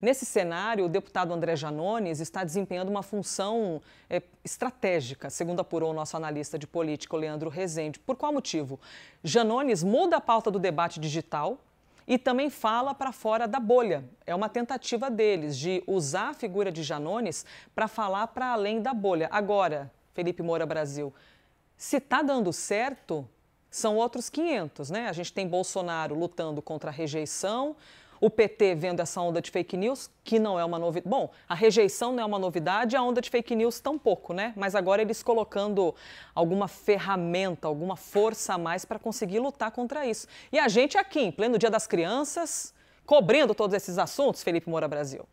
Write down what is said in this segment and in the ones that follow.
Nesse cenário, o deputado André Janones está desempenhando uma função é, estratégica, segundo apurou o nosso analista de política, Leandro Rezende. Por qual motivo? Janones muda a pauta do debate digital e também fala para fora da bolha. É uma tentativa deles de usar a figura de Janones para falar para além da bolha. Agora, Felipe Moura Brasil, se está dando certo, são outros 500, né? A gente tem Bolsonaro lutando contra a rejeição. O PT vendo essa onda de fake news, que não é uma novidade. Bom, a rejeição não é uma novidade, a onda de fake news tampouco, né? Mas agora eles colocando alguma ferramenta, alguma força a mais para conseguir lutar contra isso. E a gente aqui, em pleno Dia das Crianças, cobrindo todos esses assuntos, Felipe Moura Brasil.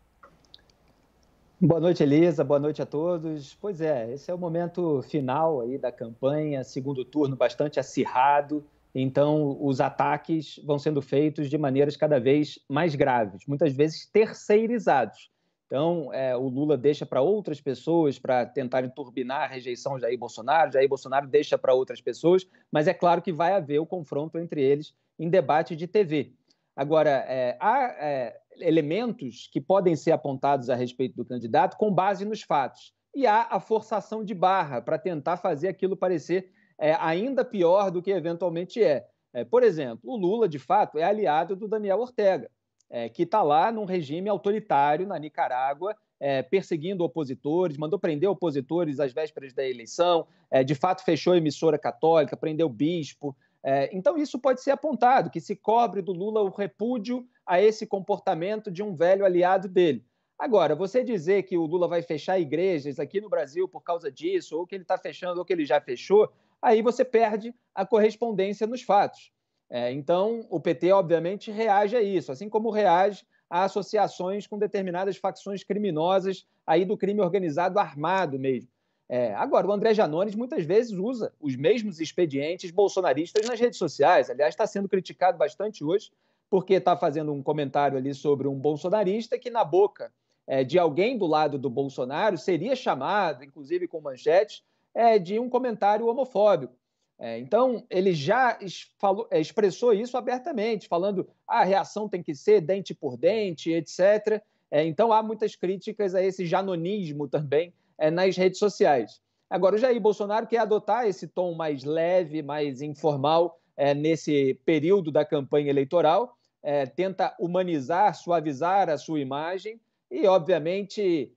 Boa noite, Elisa. Boa noite a todos. Pois é, esse é o momento final aí da campanha, segundo turno bastante acirrado. Então, os ataques vão sendo feitos de maneiras cada vez mais graves, muitas vezes terceirizados. Então, é, o Lula deixa para outras pessoas para tentarem turbinar a rejeição de Jair Bolsonaro, Jair Bolsonaro deixa para outras pessoas, mas é claro que vai haver o confronto entre eles em debate de TV. Agora, é, há é, elementos que podem ser apontados a respeito do candidato com base nos fatos, e há a forçação de barra para tentar fazer aquilo parecer é, ainda pior do que eventualmente é. é. Por exemplo, o Lula, de fato, é aliado do Daniel Ortega, é, que está lá num regime autoritário na Nicarágua, é, perseguindo opositores, mandou prender opositores às vésperas da eleição, é, de fato fechou a emissora católica, prendeu bispo. É, então, isso pode ser apontado, que se cobre do Lula o repúdio a esse comportamento de um velho aliado dele. Agora, você dizer que o Lula vai fechar igrejas aqui no Brasil por causa disso, ou que ele está fechando, ou que ele já fechou, aí você perde a correspondência nos fatos. É, então, o PT, obviamente, reage a isso, assim como reage a associações com determinadas facções criminosas aí do crime organizado armado mesmo. É, agora, o André Janones muitas vezes usa os mesmos expedientes bolsonaristas nas redes sociais. Aliás, está sendo criticado bastante hoje, porque está fazendo um comentário ali sobre um bolsonarista que, na boca é, de alguém do lado do Bolsonaro, seria chamado, inclusive com manchetes, é, de um comentário homofóbico. É, então, ele já falou, é, expressou isso abertamente, falando ah, a reação tem que ser dente por dente, etc. É, então, há muitas críticas a esse janonismo também é, nas redes sociais. Agora, o Jair Bolsonaro quer adotar esse tom mais leve, mais informal é, nesse período da campanha eleitoral, é, tenta humanizar, suavizar a sua imagem e, obviamente,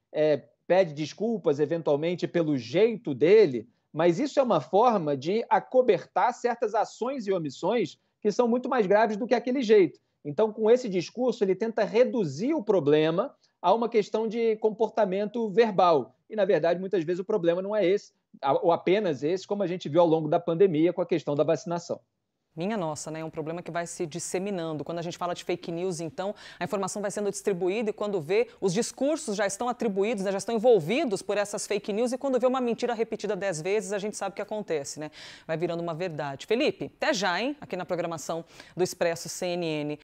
pede desculpas, eventualmente, pelo jeito dele, mas isso é uma forma de acobertar certas ações e omissões que são muito mais graves do que aquele jeito. Então, com esse discurso, ele tenta reduzir o problema a uma questão de comportamento verbal. E, na verdade, muitas vezes o problema não é esse, ou apenas esse, como a gente viu ao longo da pandemia com a questão da vacinação. Minha nossa, né? É um problema que vai se disseminando. Quando a gente fala de fake news, então, a informação vai sendo distribuída e quando vê, os discursos já estão atribuídos, né? já estão envolvidos por essas fake news e quando vê uma mentira repetida dez vezes, a gente sabe o que acontece, né? Vai virando uma verdade. Felipe, até já, hein? Aqui na programação do Expresso CNN.